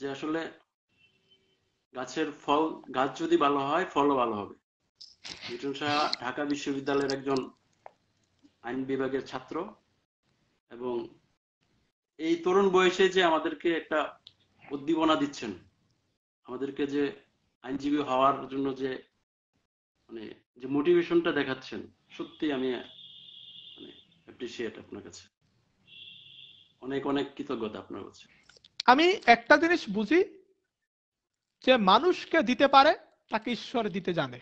যে আসলে গাছের ফল গাছ যদি ভালো হয় ফলও ভালো হবে মিঠুন সাহা ঢাকা বিশ্ববিদ্যালয়ের একজন আইন বিভাগের ছাত্র এবং এই তরুণ বয়সে যে আমাদেরকে একটা উদ্দীপনা দিচ্ছেন আমাদেরকে যে আইনজীবী হওয়ার জন্য যে মানে যে মোটিভেশনটা দেখাচ্ছেন সত্যি আমি মানে অ্যাপ্রিসিয়েট আপনার কাছে অনেক অনেক কৃতজ্ঞতা আপনার কাছে আমি একটা জিনিস বুঝি যে মানুষকে দিতে পারে তাকে ঈশ্বর দিতে জানে